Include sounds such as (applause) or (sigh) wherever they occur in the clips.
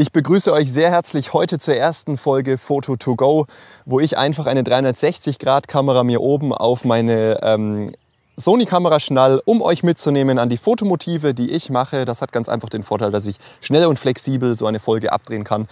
Ich begrüße euch sehr herzlich heute zur ersten Folge Photo to Go, wo ich einfach eine 360-Grad-Kamera mir oben auf meine ähm, Sony-Kamera schnall, um euch mitzunehmen an die Fotomotive, die ich mache. Das hat ganz einfach den Vorteil, dass ich schnell und flexibel so eine Folge abdrehen kann.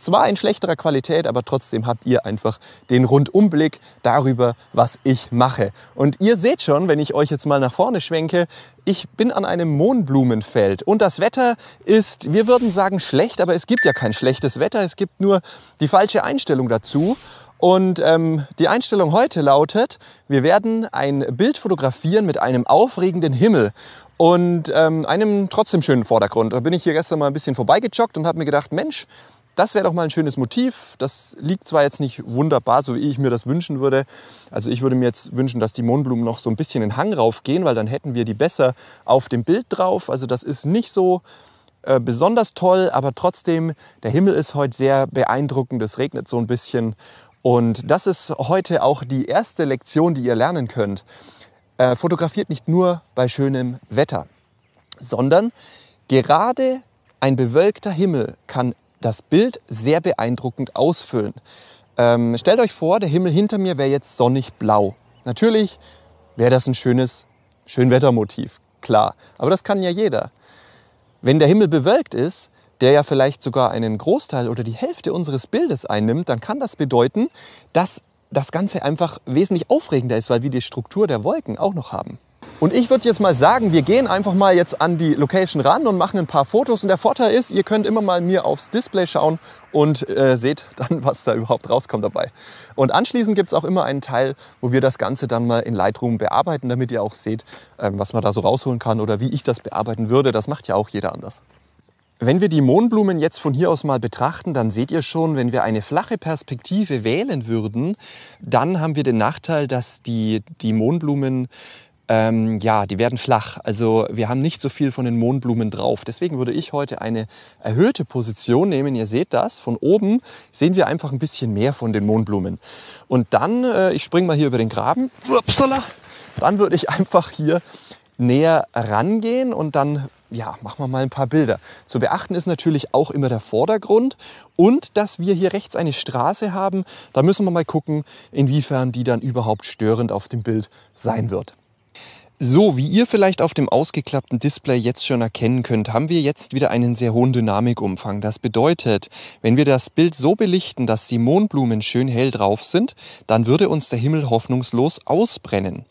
Zwar in schlechterer Qualität, aber trotzdem habt ihr einfach den Rundumblick darüber, was ich mache. Und ihr seht schon, wenn ich euch jetzt mal nach vorne schwenke, ich bin an einem Mohnblumenfeld und das Wetter ist, wir würden sagen schlecht, aber es gibt ja kein schlechtes Wetter, es gibt nur die falsche Einstellung dazu. Und ähm, die Einstellung heute lautet, wir werden ein Bild fotografieren mit einem aufregenden Himmel und ähm, einem trotzdem schönen Vordergrund. Da bin ich hier gestern mal ein bisschen vorbeigejoggt und habe mir gedacht, Mensch, das wäre doch mal ein schönes Motiv. Das liegt zwar jetzt nicht wunderbar, so wie ich mir das wünschen würde. Also ich würde mir jetzt wünschen, dass die Mohnblumen noch so ein bisschen in den Hang raufgehen, weil dann hätten wir die besser auf dem Bild drauf. Also das ist nicht so äh, besonders toll, aber trotzdem, der Himmel ist heute sehr beeindruckend. Es regnet so ein bisschen. Und das ist heute auch die erste Lektion, die ihr lernen könnt. Äh, fotografiert nicht nur bei schönem Wetter, sondern gerade ein bewölkter Himmel kann das Bild sehr beeindruckend ausfüllen. Ähm, stellt euch vor, der Himmel hinter mir wäre jetzt sonnig blau. Natürlich wäre das ein schönes Schönwettermotiv, klar. Aber das kann ja jeder. Wenn der Himmel bewölkt ist, der ja vielleicht sogar einen Großteil oder die Hälfte unseres Bildes einnimmt, dann kann das bedeuten, dass das Ganze einfach wesentlich aufregender ist, weil wir die Struktur der Wolken auch noch haben. Und ich würde jetzt mal sagen, wir gehen einfach mal jetzt an die Location ran und machen ein paar Fotos. Und der Vorteil ist, ihr könnt immer mal mir aufs Display schauen und äh, seht (laughs) dann, was da überhaupt rauskommt dabei. Und anschließend gibt es auch immer einen Teil, wo wir das Ganze dann mal in Lightroom bearbeiten, damit ihr auch seht, ähm, was man da so rausholen kann oder wie ich das bearbeiten würde. Das macht ja auch jeder anders. Wenn wir die Mohnblumen jetzt von hier aus mal betrachten, dann seht ihr schon, wenn wir eine flache Perspektive wählen würden, dann haben wir den Nachteil, dass die, die Mohnblumen ähm, ja, die werden flach. Also wir haben nicht so viel von den Mohnblumen drauf. Deswegen würde ich heute eine erhöhte Position nehmen. Ihr seht das, von oben sehen wir einfach ein bisschen mehr von den Mohnblumen. Und dann, äh, ich springe mal hier über den Graben, Upsala. dann würde ich einfach hier näher rangehen und dann ja, machen wir mal ein paar Bilder. Zu beachten ist natürlich auch immer der Vordergrund und dass wir hier rechts eine Straße haben. Da müssen wir mal gucken, inwiefern die dann überhaupt störend auf dem Bild sein wird. So, wie ihr vielleicht auf dem ausgeklappten Display jetzt schon erkennen könnt, haben wir jetzt wieder einen sehr hohen Dynamikumfang. Das bedeutet, wenn wir das Bild so belichten, dass die Mohnblumen schön hell drauf sind, dann würde uns der Himmel hoffnungslos ausbrennen.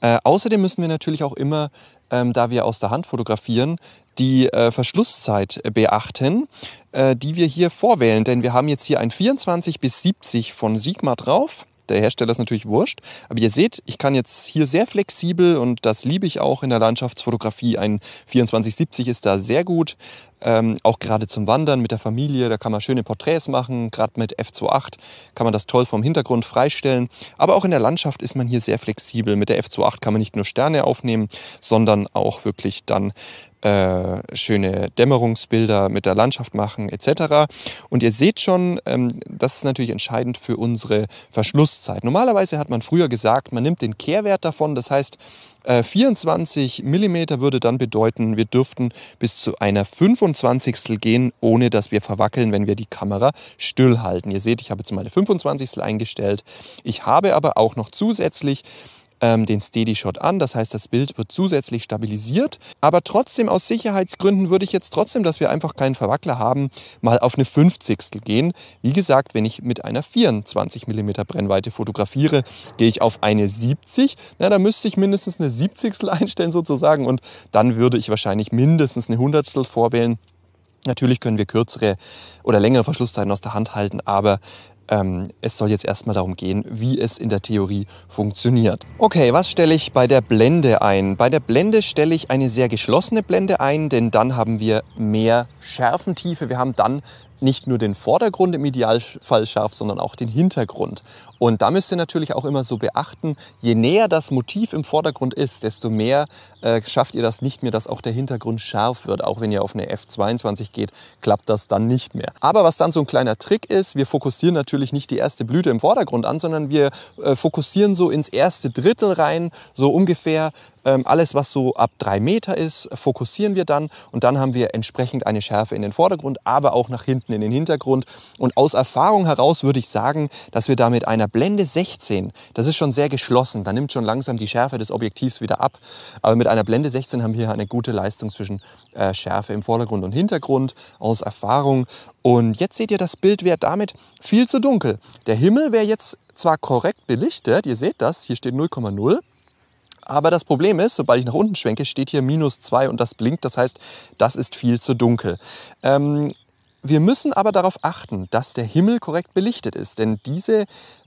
Äh, außerdem müssen wir natürlich auch immer, ähm, da wir aus der Hand fotografieren, die äh, Verschlusszeit beachten, äh, die wir hier vorwählen. Denn wir haben jetzt hier ein 24 bis 70 von Sigma drauf. Der Hersteller ist natürlich wurscht. Aber ihr seht, ich kann jetzt hier sehr flexibel und das liebe ich auch in der Landschaftsfotografie. Ein 2470 ist da sehr gut. Ähm, auch gerade zum Wandern mit der Familie, da kann man schöne Porträts machen. Gerade mit F28 kann man das toll vom Hintergrund freistellen. Aber auch in der Landschaft ist man hier sehr flexibel. Mit der F28 kann man nicht nur Sterne aufnehmen, sondern auch wirklich dann äh, schöne Dämmerungsbilder mit der Landschaft machen etc. Und ihr seht schon, ähm, das ist natürlich entscheidend für unsere Verschlusszeit. Normalerweise hat man früher gesagt, man nimmt den Kehrwert davon, das heißt 24 äh, mm würde dann bedeuten, wir dürften bis zu einer 25 gehen, ohne dass wir verwackeln, wenn wir die Kamera still halten. Ihr seht, ich habe jetzt meine 25 eingestellt. Ich habe aber auch noch zusätzlich ähm, den Steady Shot an. Das heißt, das Bild wird zusätzlich stabilisiert. Aber trotzdem aus Sicherheitsgründen würde ich jetzt trotzdem, dass wir einfach keinen Verwackler haben, mal auf eine 50 gehen. Wie gesagt, wenn ich mit einer 24 mm Brennweite fotografiere, gehe ich auf eine 70. Na, da müsste ich mindestens eine 70 einstellen sozusagen und dann würde ich wahrscheinlich mindestens eine 100 vorwählen. Natürlich können wir kürzere oder längere Verschlusszeiten aus der Hand halten, aber ähm, es soll jetzt erstmal darum gehen, wie es in der Theorie funktioniert. Okay, was stelle ich bei der Blende ein? Bei der Blende stelle ich eine sehr geschlossene Blende ein, denn dann haben wir mehr Schärfentiefe. Wir haben dann nicht nur den Vordergrund im Idealfall scharf, sondern auch den Hintergrund. Und da müsst ihr natürlich auch immer so beachten, je näher das Motiv im Vordergrund ist, desto mehr äh, schafft ihr das nicht mehr, dass auch der Hintergrund scharf wird. Auch wenn ihr auf eine F22 geht, klappt das dann nicht mehr. Aber was dann so ein kleiner Trick ist, wir fokussieren natürlich nicht die erste Blüte im Vordergrund an, sondern wir äh, fokussieren so ins erste Drittel rein, so ungefähr ähm, alles, was so ab drei Meter ist, fokussieren wir dann und dann haben wir entsprechend eine Schärfe in den Vordergrund, aber auch nach hinten in den Hintergrund. Und aus Erfahrung heraus würde ich sagen, dass wir da mit einer Blende 16, das ist schon sehr geschlossen, da nimmt schon langsam die Schärfe des Objektivs wieder ab, aber mit einer Blende 16 haben wir hier eine gute Leistung zwischen äh, Schärfe im Vordergrund und Hintergrund aus Erfahrung. Und jetzt seht ihr, das Bild wäre damit viel zu dunkel. Der Himmel wäre jetzt zwar korrekt belichtet, ihr seht das, hier steht 0,0, aber das Problem ist, sobald ich nach unten schwenke, steht hier minus 2 und das blinkt. Das heißt, das ist viel zu dunkel. Ähm, wir müssen aber darauf achten, dass der Himmel korrekt belichtet ist, denn diese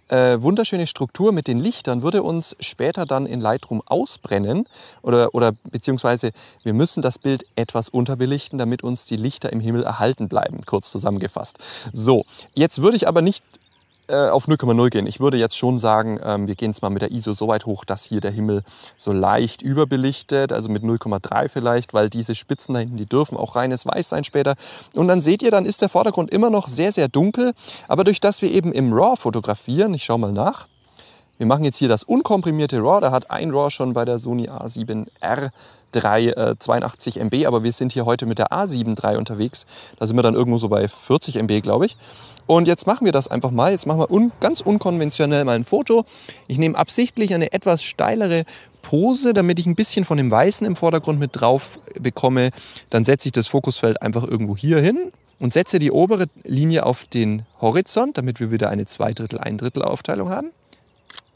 äh, wunderschöne Struktur mit den Lichtern würde uns später dann in Lightroom ausbrennen oder, oder beziehungsweise wir müssen das Bild etwas unterbelichten, damit uns die Lichter im Himmel erhalten bleiben, kurz zusammengefasst. So, jetzt würde ich aber nicht äh, auf 0,0 gehen. Ich würde jetzt schon sagen, ähm, wir gehen es mal mit der ISO so weit hoch, dass hier der Himmel so leicht überbelichtet, also mit 0,3 vielleicht, weil diese Spitzen da hinten, die dürfen auch reines Weiß sein später. Und dann seht ihr, dann ist der Vordergrund immer noch sehr, sehr dunkel. Aber durch das wir eben im RAW fotografieren, ich schaue mal nach, wir machen jetzt hier das unkomprimierte RAW. Da hat ein RAW schon bei der Sony A7R 3 äh, 82 MB, aber wir sind hier heute mit der A7 III unterwegs. Da sind wir dann irgendwo so bei 40 MB, glaube ich. Und jetzt machen wir das einfach mal. Jetzt machen wir un ganz unkonventionell mal ein Foto. Ich nehme absichtlich eine etwas steilere Pose, damit ich ein bisschen von dem Weißen im Vordergrund mit drauf bekomme. Dann setze ich das Fokusfeld einfach irgendwo hier hin und setze die obere Linie auf den Horizont, damit wir wieder eine Zweidrittel-Ein-Drittel-Aufteilung haben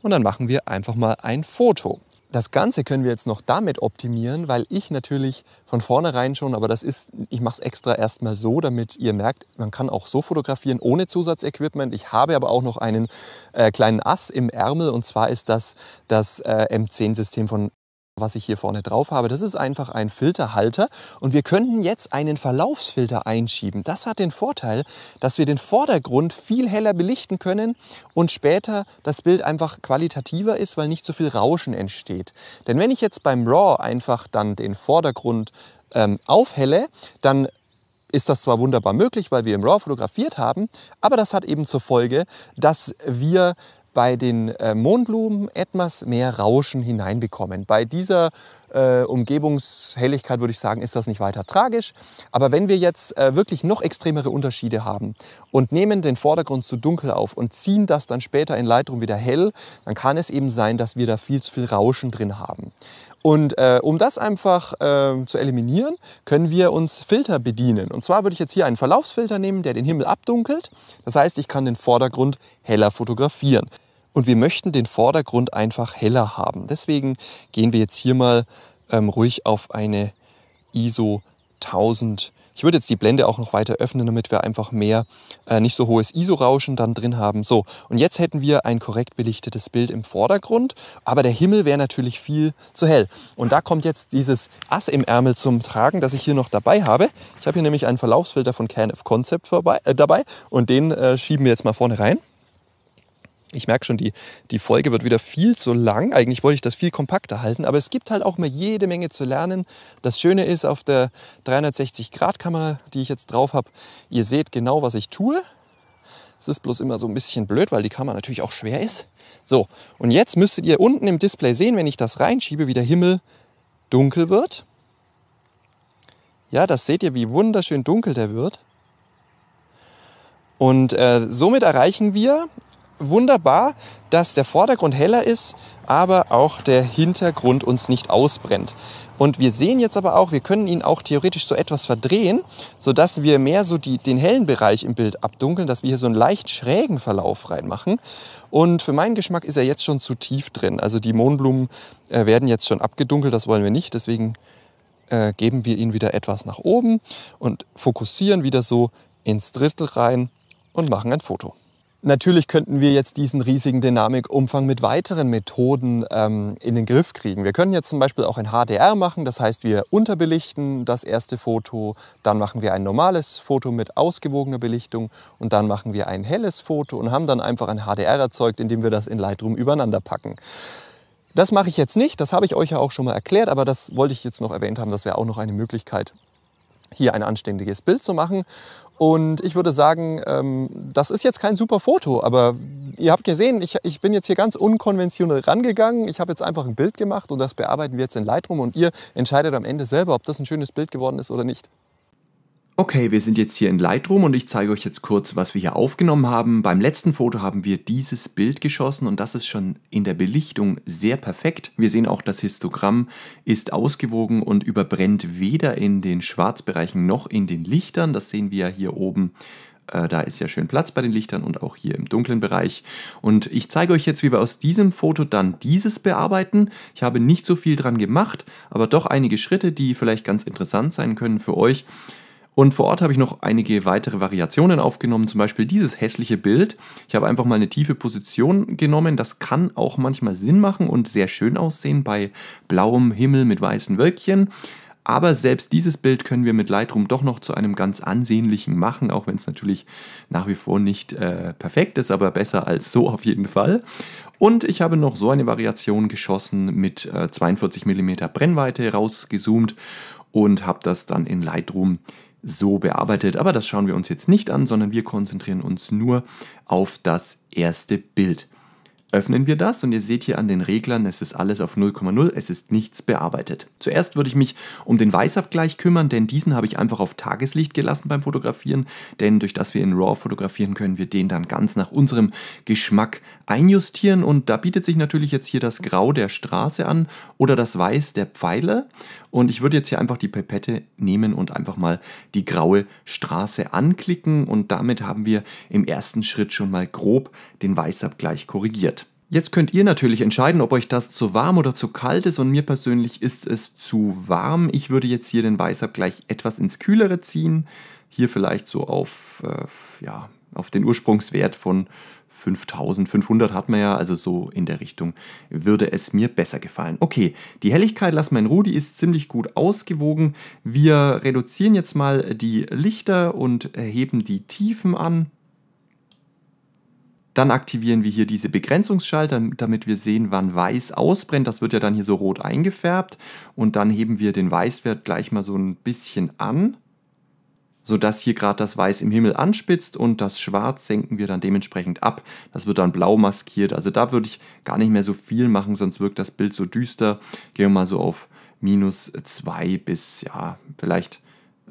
und dann machen wir einfach mal ein Foto. Das Ganze können wir jetzt noch damit optimieren, weil ich natürlich von vornherein schon, aber das ist, ich mache es extra erstmal so, damit ihr merkt, man kann auch so fotografieren ohne Zusatzequipment. Ich habe aber auch noch einen äh, kleinen Ass im Ärmel und zwar ist das das äh, M10-System von was ich hier vorne drauf habe, das ist einfach ein Filterhalter und wir könnten jetzt einen Verlaufsfilter einschieben. Das hat den Vorteil, dass wir den Vordergrund viel heller belichten können und später das Bild einfach qualitativer ist, weil nicht so viel Rauschen entsteht. Denn wenn ich jetzt beim RAW einfach dann den Vordergrund ähm, aufhelle, dann ist das zwar wunderbar möglich, weil wir im RAW fotografiert haben, aber das hat eben zur Folge, dass wir bei den äh, Mohnblumen etwas mehr Rauschen hineinbekommen. Bei dieser äh, Umgebungshelligkeit würde ich sagen, ist das nicht weiter tragisch. Aber wenn wir jetzt äh, wirklich noch extremere Unterschiede haben und nehmen den Vordergrund zu dunkel auf und ziehen das dann später in Lightroom wieder hell, dann kann es eben sein, dass wir da viel zu viel Rauschen drin haben. Und äh, um das einfach ähm, zu eliminieren, können wir uns Filter bedienen. Und zwar würde ich jetzt hier einen Verlaufsfilter nehmen, der den Himmel abdunkelt. Das heißt, ich kann den Vordergrund heller fotografieren. Und wir möchten den Vordergrund einfach heller haben. Deswegen gehen wir jetzt hier mal ähm, ruhig auf eine ISO 1000. Ich würde jetzt die Blende auch noch weiter öffnen, damit wir einfach mehr äh, nicht so hohes ISO-Rauschen dann drin haben. So, und jetzt hätten wir ein korrekt belichtetes Bild im Vordergrund, aber der Himmel wäre natürlich viel zu hell. Und da kommt jetzt dieses Ass im Ärmel zum Tragen, das ich hier noch dabei habe. Ich habe hier nämlich einen Verlaufsfilter von Can of Concept vorbei, äh, dabei und den äh, schieben wir jetzt mal vorne rein ich merke schon, die, die Folge wird wieder viel zu lang. Eigentlich wollte ich das viel kompakter halten, aber es gibt halt auch mal jede Menge zu lernen. Das Schöne ist auf der 360-Grad-Kamera, die ich jetzt drauf habe, ihr seht genau, was ich tue. Es ist bloß immer so ein bisschen blöd, weil die Kamera natürlich auch schwer ist. So, und jetzt müsstet ihr unten im Display sehen, wenn ich das reinschiebe, wie der Himmel dunkel wird. Ja, das seht ihr, wie wunderschön dunkel der wird. Und äh, somit erreichen wir wunderbar, dass der Vordergrund heller ist, aber auch der Hintergrund uns nicht ausbrennt. Und wir sehen jetzt aber auch, wir können ihn auch theoretisch so etwas verdrehen, sodass wir mehr so die, den hellen Bereich im Bild abdunkeln, dass wir hier so einen leicht schrägen Verlauf reinmachen. Und für meinen Geschmack ist er jetzt schon zu tief drin. Also die Mohnblumen äh, werden jetzt schon abgedunkelt, das wollen wir nicht. Deswegen äh, geben wir ihn wieder etwas nach oben und fokussieren wieder so ins Drittel rein und machen ein Foto. Natürlich könnten wir jetzt diesen riesigen Dynamikumfang mit weiteren Methoden ähm, in den Griff kriegen. Wir können jetzt zum Beispiel auch ein HDR machen, das heißt wir unterbelichten das erste Foto, dann machen wir ein normales Foto mit ausgewogener Belichtung und dann machen wir ein helles Foto und haben dann einfach ein HDR erzeugt, indem wir das in Lightroom übereinander packen. Das mache ich jetzt nicht, das habe ich euch ja auch schon mal erklärt, aber das wollte ich jetzt noch erwähnt haben, das wäre auch noch eine Möglichkeit, hier ein anständiges Bild zu machen. Und ich würde sagen, ähm, das ist jetzt kein super Foto, aber ihr habt gesehen, ich, ich bin jetzt hier ganz unkonventionell rangegangen. Ich habe jetzt einfach ein Bild gemacht und das bearbeiten wir jetzt in Lightroom und ihr entscheidet am Ende selber, ob das ein schönes Bild geworden ist oder nicht. Okay, wir sind jetzt hier in Lightroom und ich zeige euch jetzt kurz, was wir hier aufgenommen haben. Beim letzten Foto haben wir dieses Bild geschossen und das ist schon in der Belichtung sehr perfekt. Wir sehen auch, das Histogramm ist ausgewogen und überbrennt weder in den Schwarzbereichen noch in den Lichtern. Das sehen wir ja hier oben äh, da ist ja schön Platz bei den Lichtern und auch hier im dunklen Bereich. Und ich zeige euch jetzt, wie wir aus diesem Foto dann dieses bearbeiten. Ich habe nicht so viel dran gemacht, aber doch einige Schritte, die vielleicht ganz interessant sein können für euch. Und vor Ort habe ich noch einige weitere Variationen aufgenommen, zum Beispiel dieses hässliche Bild. Ich habe einfach mal eine tiefe Position genommen. Das kann auch manchmal Sinn machen und sehr schön aussehen bei blauem Himmel mit weißen Wölkchen. Aber selbst dieses Bild können wir mit Lightroom doch noch zu einem ganz ansehnlichen machen, auch wenn es natürlich nach wie vor nicht äh, perfekt ist, aber besser als so auf jeden Fall. Und ich habe noch so eine Variation geschossen mit äh, 42 mm Brennweite rausgezoomt und habe das dann in Lightroom so bearbeitet. Aber das schauen wir uns jetzt nicht an, sondern wir konzentrieren uns nur auf das erste Bild öffnen wir das und ihr seht hier an den Reglern, es ist alles auf 0,0, es ist nichts bearbeitet. Zuerst würde ich mich um den Weißabgleich kümmern, denn diesen habe ich einfach auf Tageslicht gelassen beim Fotografieren, denn durch das wir in RAW fotografieren, können wir den dann ganz nach unserem Geschmack einjustieren und da bietet sich natürlich jetzt hier das Grau der Straße an oder das Weiß der Pfeile und ich würde jetzt hier einfach die Pipette nehmen und einfach mal die graue Straße anklicken und damit haben wir im ersten Schritt schon mal grob den Weißabgleich korrigiert. Jetzt könnt ihr natürlich entscheiden, ob euch das zu warm oder zu kalt ist und mir persönlich ist es zu warm. Ich würde jetzt hier den Weißer gleich etwas ins Kühlere ziehen. Hier vielleicht so auf, äh, ja, auf den Ursprungswert von 5500 hat man ja, also so in der Richtung würde es mir besser gefallen. Okay, die Helligkeit lassen wir Rudi, ist ziemlich gut ausgewogen. Wir reduzieren jetzt mal die Lichter und heben die Tiefen an. Dann aktivieren wir hier diese Begrenzungsschalter, damit wir sehen, wann weiß ausbrennt. Das wird ja dann hier so rot eingefärbt. Und dann heben wir den Weißwert gleich mal so ein bisschen an, sodass hier gerade das Weiß im Himmel anspitzt und das Schwarz senken wir dann dementsprechend ab. Das wird dann blau maskiert. Also da würde ich gar nicht mehr so viel machen, sonst wirkt das Bild so düster. Gehen wir mal so auf minus 2 bis ja, vielleicht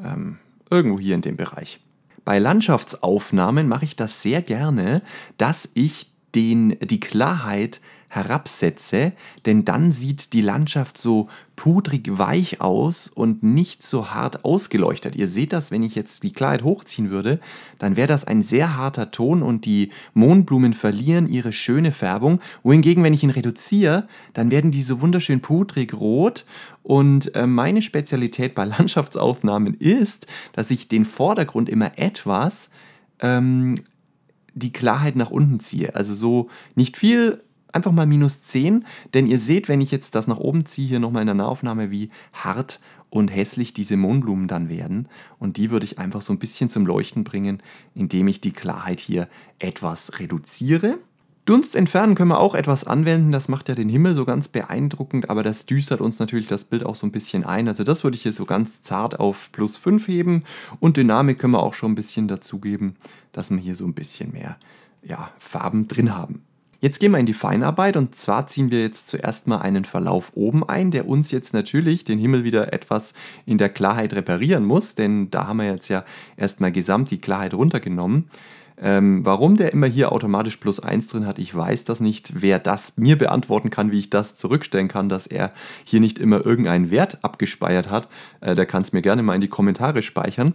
ähm, irgendwo hier in dem Bereich. Bei Landschaftsaufnahmen mache ich das sehr gerne, dass ich den, die Klarheit herabsetze, denn dann sieht die Landschaft so pudrig weich aus und nicht so hart ausgeleuchtet. Ihr seht das, wenn ich jetzt die Klarheit hochziehen würde, dann wäre das ein sehr harter Ton und die Mondblumen verlieren ihre schöne Färbung. Wohingegen, wenn ich ihn reduziere, dann werden die so wunderschön pudrig rot und äh, meine Spezialität bei (laughs) Landschaftsaufnahmen ist, dass ich den Vordergrund immer etwas ähm, die Klarheit nach unten ziehe. Also so nicht viel, einfach mal minus 10, denn ihr seht, wenn ich jetzt das nach oben ziehe, hier nochmal in der Nahaufnahme, wie hart und hässlich diese Mohnblumen dann werden. Und die würde ich einfach so ein bisschen zum Leuchten bringen, indem ich die Klarheit hier etwas reduziere. Dunst entfernen können wir auch etwas anwenden, das macht ja den Himmel so ganz beeindruckend, aber das düstert uns natürlich das Bild auch so ein bisschen ein. Also das würde ich hier so ganz zart auf plus 5 heben und Dynamik können wir auch schon ein bisschen dazugeben, dass wir hier so ein bisschen mehr ja, Farben drin haben. Jetzt gehen wir in die Feinarbeit und zwar ziehen wir jetzt zuerst mal einen Verlauf oben ein, der uns jetzt natürlich den Himmel wieder etwas in der Klarheit reparieren muss, denn da haben wir jetzt ja erstmal gesamt die Klarheit runtergenommen. Ähm, warum der immer hier automatisch plus 1 drin hat, ich weiß das nicht. Wer das mir beantworten kann, wie ich das zurückstellen kann, dass er hier nicht immer irgendeinen Wert abgespeichert hat, äh, der kann es mir gerne mal in die Kommentare speichern.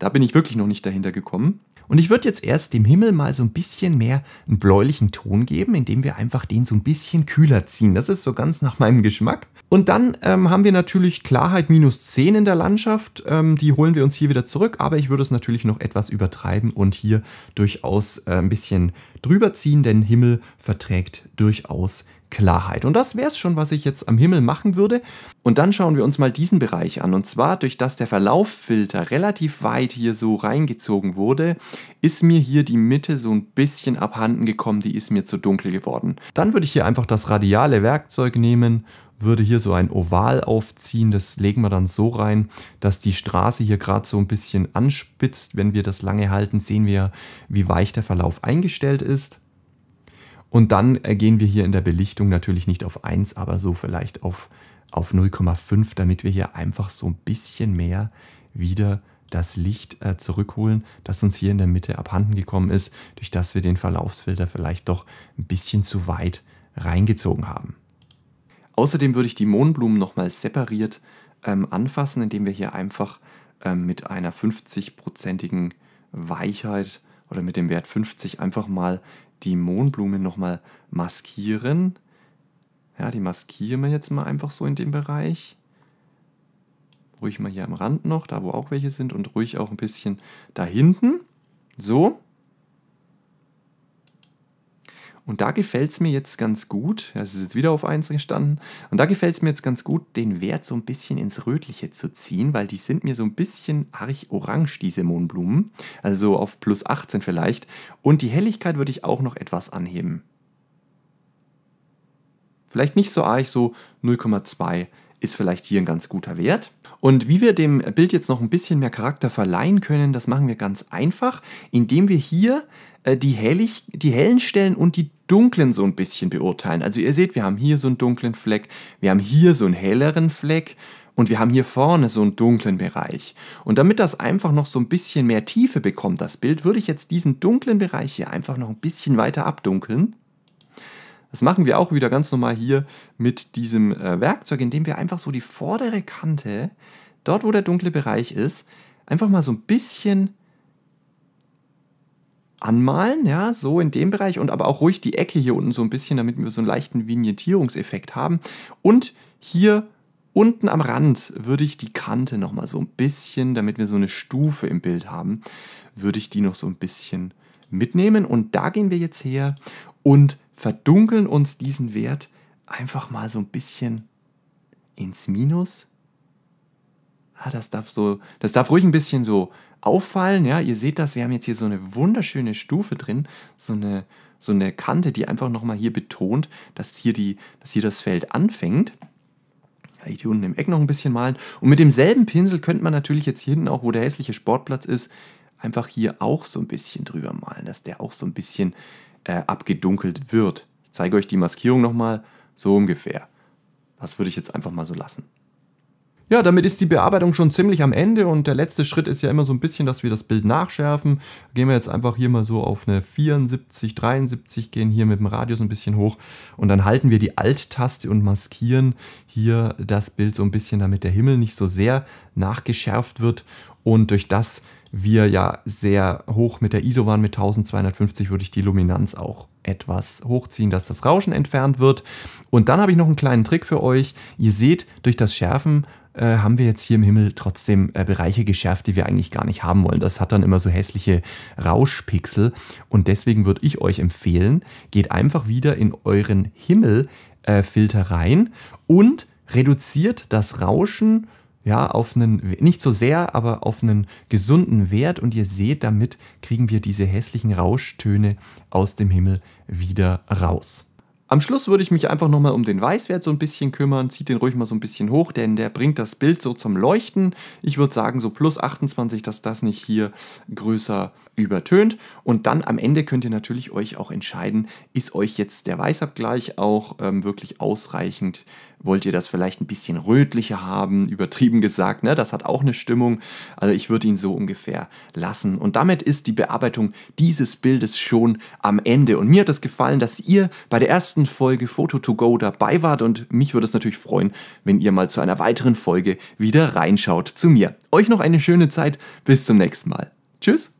Da bin ich wirklich noch nicht dahinter gekommen. Und ich würde jetzt erst dem Himmel mal so ein bisschen mehr einen bläulichen Ton geben, indem wir einfach den so ein bisschen kühler ziehen. Das ist so ganz nach meinem Geschmack. Und dann ähm, haben wir natürlich Klarheit minus 10 in der Landschaft. Ähm, die holen wir uns hier wieder zurück, aber ich würde es natürlich noch etwas übertreiben und hier durchaus äh, ein bisschen drüber ziehen, denn Himmel verträgt durchaus Klarheit. Und das wäre es schon, was ich jetzt am Himmel machen würde. Und dann schauen wir uns mal diesen Bereich an. Und zwar, durch das der Verlauffilter relativ weit hier so reingezogen wurde, ist mir hier die Mitte so ein bisschen abhanden gekommen, die ist mir zu dunkel geworden. Dann würde ich hier einfach das radiale Werkzeug nehmen würde hier so ein Oval aufziehen. Das legen wir dann so rein, dass die Straße hier gerade so ein bisschen anspitzt. Wenn wir das lange halten, sehen wir, wie weich der Verlauf eingestellt ist. Und dann äh, gehen wir hier in der Belichtung natürlich nicht auf 1, aber so vielleicht auf, auf 0,5, damit wir hier einfach so ein bisschen mehr wieder das Licht äh, zurückholen, das uns hier in der Mitte abhanden gekommen ist, durch das wir den Verlaufsfilter vielleicht doch ein bisschen zu weit reingezogen haben. Außerdem würde ich die Mohnblumen nochmal separiert ähm, anfassen, indem wir hier einfach ähm, mit einer 50-prozentigen Weichheit oder mit dem Wert 50 einfach mal die Mohnblume nochmal maskieren. Ja, die maskieren wir jetzt mal einfach so in dem Bereich. Ruhig mal hier am Rand noch, da wo auch welche sind und ruhig auch ein bisschen da hinten. So. Und da gefällt es mir jetzt ganz gut, das ist jetzt wieder auf 1 gestanden, und da gefällt es mir jetzt ganz gut, den Wert so ein bisschen ins Rötliche zu ziehen, weil die sind mir so ein bisschen arg orange, diese Mohnblumen, also auf plus 18 vielleicht. Und die Helligkeit würde ich auch noch etwas anheben. Vielleicht nicht so arg, so 0,2 ist vielleicht hier ein ganz guter Wert. Und wie wir dem Bild jetzt noch ein bisschen mehr Charakter verleihen können, das machen wir ganz einfach, indem wir hier äh, die, hellig, die hellen Stellen und die dunklen so ein bisschen beurteilen. Also ihr seht, wir haben hier so einen dunklen Fleck, wir haben hier so einen helleren Fleck und wir haben hier vorne so einen dunklen Bereich. Und damit das einfach noch so ein bisschen mehr Tiefe bekommt, das Bild, würde ich jetzt diesen dunklen Bereich hier einfach noch ein bisschen weiter abdunkeln. Das machen wir auch wieder ganz normal hier mit diesem äh, Werkzeug, indem wir einfach so die vordere Kante, dort wo der dunkle Bereich ist, einfach mal so ein bisschen anmalen, ja, so in dem Bereich und aber auch ruhig die Ecke hier unten so ein bisschen, damit wir so einen leichten Vignettierungseffekt haben. Und hier unten am Rand würde ich die Kante nochmal so ein bisschen, damit wir so eine Stufe im Bild haben, würde ich die noch so ein bisschen mitnehmen. Und da gehen wir jetzt her und verdunkeln uns diesen Wert einfach mal so ein bisschen ins Minus. Ah, das darf so, das darf ruhig ein bisschen so auffallen, ja. Ihr seht das, wir haben jetzt hier so eine wunderschöne Stufe drin, so eine, so eine Kante, die einfach nochmal hier betont, dass hier, die, dass hier das Feld anfängt. Ja, hier unten im Eck noch ein bisschen malen. Und mit demselben Pinsel könnte man natürlich jetzt hier hinten auch, wo der hässliche Sportplatz ist, einfach hier auch so ein bisschen drüber malen, dass der auch so ein bisschen äh, abgedunkelt wird. Ich zeige euch die Maskierung nochmal, so ungefähr. Das würde ich jetzt einfach mal so lassen. Ja, damit ist die Bearbeitung schon ziemlich am Ende und der letzte Schritt ist ja immer so ein bisschen, dass wir das Bild nachschärfen. Gehen wir jetzt einfach hier mal so auf eine 74, 73, gehen hier mit dem Radius ein bisschen hoch und dann halten wir die Alt-Taste und maskieren hier das Bild so ein bisschen, damit der Himmel nicht so sehr nachgeschärft wird und durch das wir ja sehr hoch mit der ISO waren, mit 1250 würde ich die Luminanz auch etwas hochziehen, dass das Rauschen entfernt wird. Und dann habe ich noch einen kleinen Trick für euch. Ihr seht, durch das Schärfen äh, haben wir jetzt hier im Himmel trotzdem äh, Bereiche geschärft, die wir eigentlich gar nicht haben wollen. Das hat dann immer so hässliche Rauschpixel. Und deswegen würde ich euch empfehlen, geht einfach wieder in euren Himmelfilter äh, rein und reduziert das Rauschen ja, auf einen, nicht so sehr, aber auf einen gesunden Wert und ihr seht, damit kriegen wir diese hässlichen Rauschtöne aus dem Himmel wieder raus. Am Schluss würde ich mich einfach nochmal um den Weißwert so ein bisschen kümmern, zieht den ruhig mal so ein bisschen hoch, denn der bringt das Bild so zum Leuchten. Ich würde sagen so plus 28, dass das nicht hier größer übertönt. Und dann am Ende könnt ihr natürlich euch auch entscheiden, ist euch jetzt der Weißabgleich auch ähm, wirklich ausreichend wollt ihr das vielleicht ein bisschen rötlicher haben, übertrieben gesagt, ne? das hat auch eine Stimmung. Also ich würde ihn so ungefähr lassen. Und damit ist die Bearbeitung dieses Bildes schon am Ende. Und mir hat es gefallen, dass ihr bei der ersten Folge Photo to Go dabei wart und mich würde es natürlich freuen, wenn ihr mal zu einer weiteren Folge wieder reinschaut zu mir. Euch noch eine schöne Zeit, bis zum nächsten Mal. Tschüss!